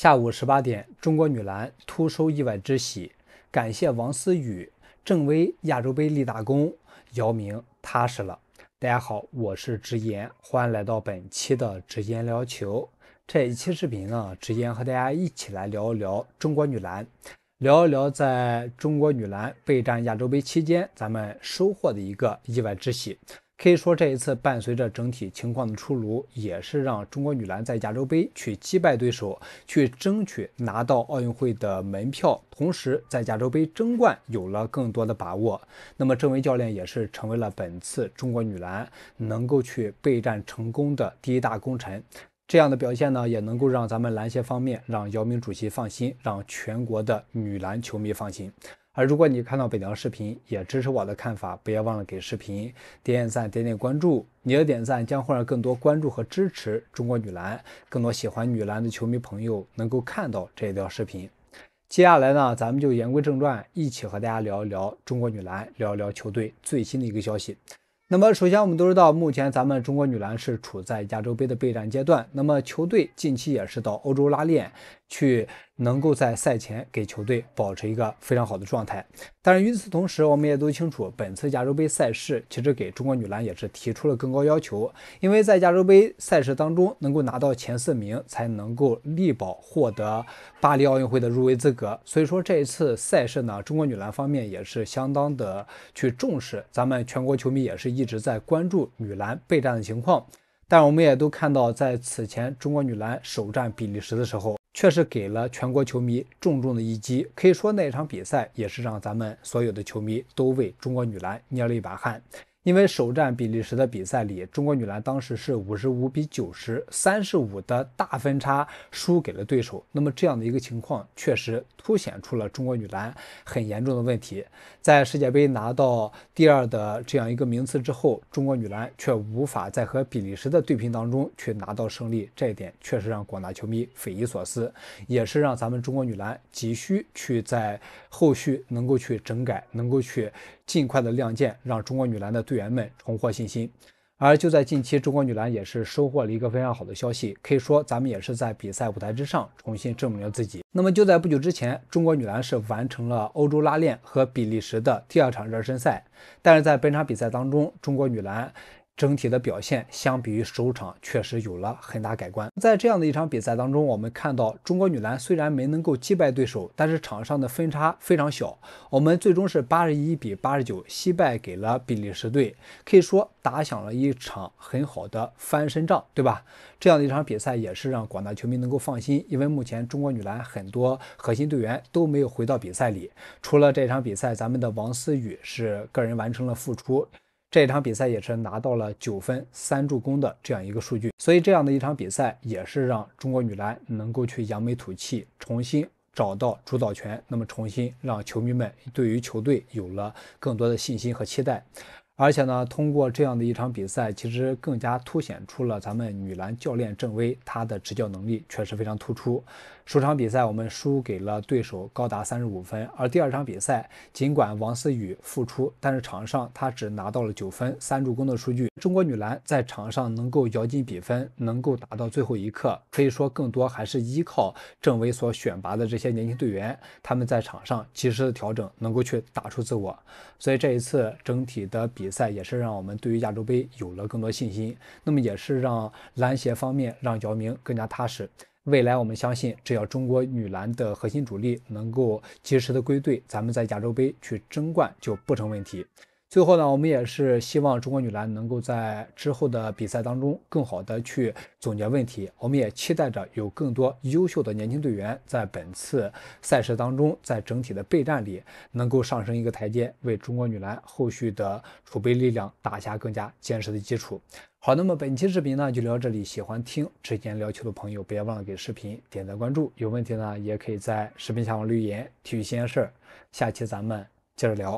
下午十八点，中国女篮突收意外之喜，感谢王思雨、郑薇亚洲杯立大功，姚明踏实了。大家好，我是直言，欢迎来到本期的直言聊球。这一期视频呢，直言和大家一起来聊一聊中国女篮，聊一聊在中国女篮备战亚洲杯期间，咱们收获的一个意外之喜。可以说，这一次伴随着整体情况的出炉，也是让中国女篮在亚洲杯去击败对手，去争取拿到奥运会的门票，同时在亚洲杯争冠有了更多的把握。那么，郑薇教练也是成为了本次中国女篮能够去备战成功的第一大功臣。这样的表现呢，也能够让咱们篮协方面、让姚明主席放心，让全国的女篮球迷放心。而如果你看到本条视频，也支持我的看法，不要忘了给视频点点赞、点点关注。你的点赞将会让更多关注和支持中国女篮、更多喜欢女篮的球迷朋友能够看到这条视频。接下来呢，咱们就言归正传，一起和大家聊一聊中国女篮，聊一聊球队最新的一个消息。那么，首先我们都知道，目前咱们中国女篮是处在亚洲杯的备战阶段，那么球队近期也是到欧洲拉练去。能够在赛前给球队保持一个非常好的状态，但是与此同时，我们也都清楚，本次亚洲杯赛事其实给中国女篮也是提出了更高要求，因为在亚洲杯赛事当中，能够拿到前四名才能够力保获得巴黎奥运会的入围资格。所以说，这一次赛事呢，中国女篮方面也是相当的去重视，咱们全国球迷也是一直在关注女篮备战的情况，但我们也都看到，在此前中国女篮首战比利时的时候。确实给了全国球迷重重的一击，可以说那一场比赛也是让咱们所有的球迷都为中国女篮捏了一把汗。因为首战比利时的比赛里，中国女篮当时是五十五比九十三十五的大分差输给了对手。那么这样的一个情况，确实凸显出了中国女篮很严重的问题。在世界杯拿到第二的这样一个名次之后，中国女篮却无法在和比利时的对拼当中去拿到胜利，这一点确实让广大球迷匪夷所思，也是让咱们中国女篮急需去在后续能够去整改，能够去。尽快的亮剑，让中国女篮的队员们重获信心。而就在近期，中国女篮也是收获了一个非常好的消息，可以说咱们也是在比赛舞台之上重新证明了自己。那么就在不久之前，中国女篮是完成了欧洲拉练和比利时的第二场热身赛，但是在本场比赛当中，中国女篮。整体的表现相比于首场确实有了很大改观。在这样的一场比赛当中，我们看到中国女篮虽然没能够击败对手，但是场上的分差非常小。我们最终是八十一比八十九惜败给了比利时队，可以说打响了一场很好的翻身仗，对吧？这样的一场比赛也是让广大球迷能够放心，因为目前中国女篮很多核心队员都没有回到比赛里。除了这场比赛，咱们的王思雨是个人完成了复出。这一场比赛也是拿到了九分三助攻的这样一个数据，所以这样的一场比赛也是让中国女篮能够去扬眉吐气，重新找到主导权，那么重新让球迷们对于球队有了更多的信心和期待。而且呢，通过这样的一场比赛，其实更加凸显出了咱们女篮教练郑薇她的执教能力确实非常突出。首场比赛我们输给了对手高达三十五分，而第二场比赛尽管王思雨复出，但是场上她只拿到了九分三助攻的数据。中国女篮在场上能够咬紧比分，能够打到最后一刻，可以说更多还是依靠郑薇所选拔的这些年轻队员，他们在场上及时的调整，能够去打出自我。所以这一次整体的比。比赛也是让我们对于亚洲杯有了更多信心，那么也是让篮协方面让姚明更加踏实。未来我们相信，只要中国女篮的核心主力能够及时的归队，咱们在亚洲杯去争冠就不成问题。最后呢，我们也是希望中国女篮能够在之后的比赛当中更好的去总结问题，我们也期待着有更多优秀的年轻队员在本次赛事当中，在整体的备战里能够上升一个台阶，为中国女篮后续的储备力量打下更加坚实的基础。好，那么本期视频呢就聊这里，喜欢听之前聊球的朋友，别忘了给视频点赞关注，有问题呢也可以在视频下方留言。体育新鲜事，下期咱们接着聊。